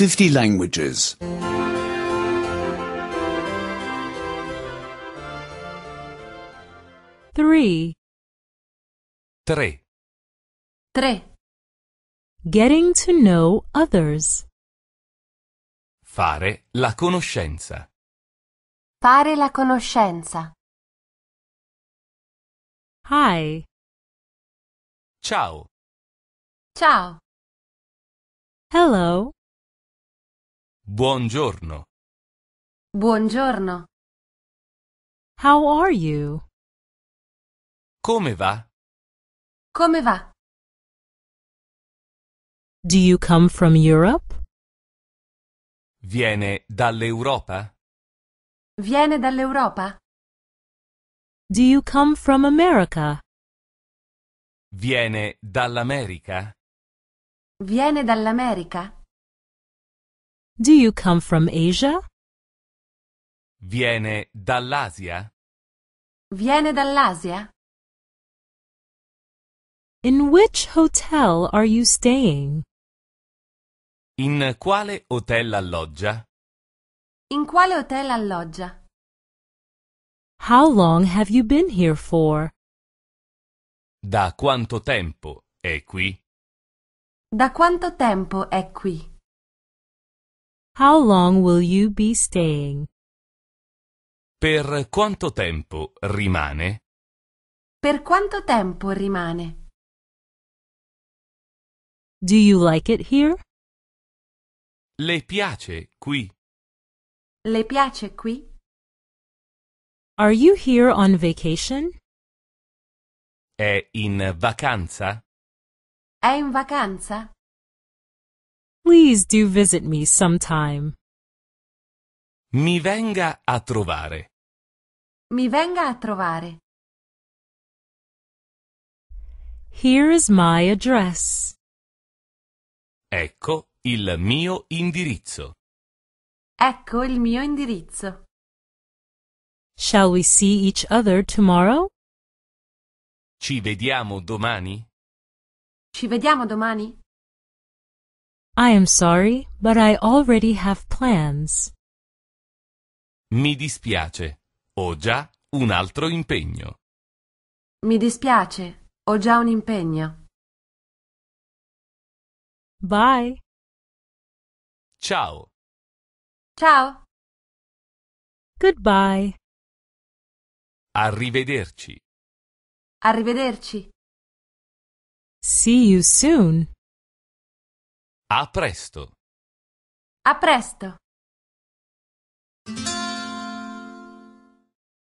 50 languages. 3. 3. 3. Getting to know others. Fare la conoscenza. Fare la conoscenza. Hi. Ciao. Ciao. Hello. Buongiorno. Buongiorno. How are you? Come va? Come va? Do you come from Europe? Viene dall'Europa? Viene dall'Europa? Do you come from America? Viene dall'America? Viene dall'America? Do you come from Asia? Viene dall'Asia? Viene dall'Asia? In which hotel are you staying? In quale hotel alloggia? In quale hotel alloggia? How long have you been here for? Da quanto tempo è qui? Da quanto tempo è qui? How long will you be staying? Per quanto tempo rimane? Per quanto tempo rimane? Do you like it here? Le piace qui? Le piace qui? Are you here on vacation? È in vacanza? È in vacanza? Please do visit me sometime. Mi venga a trovare. Mi venga a trovare. Here is my address. Ecco il mio indirizzo. Ecco il mio indirizzo. Shall we see each other tomorrow? Ci vediamo domani? Ci vediamo domani? I am sorry, but I already have plans. Mi dispiace, ho già un altro impegno. Mi dispiace, ho già un impegno. Bye. Ciao. Ciao. Goodbye. Arrivederci. Arrivederci. See you soon. A presto! A presto!